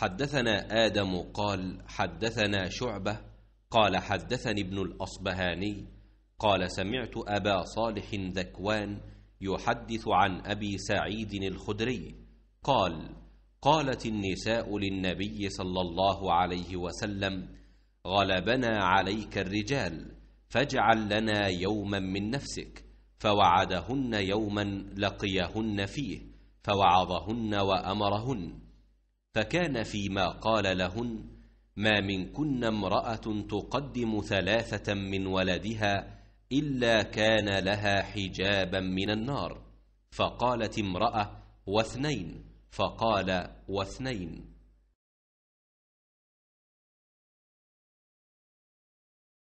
حدثنا آدم قال حدثنا شعبة قال حدثني ابن الأصبهاني قال سمعت أبا صالح ذكوان يحدث عن أبي سعيد الخدري قال قالت النساء للنبي صلى الله عليه وسلم غلبنا عليك الرجال فاجعل لنا يوما من نفسك فوعدهن يوما لقيهن فيه فوعظهن وأمرهن فكان فيما قال لهن ما منكن امرأة تقدم ثلاثة من ولدها إلا كان لها حجابا من النار فقالت امرأة واثنين فقال واثنين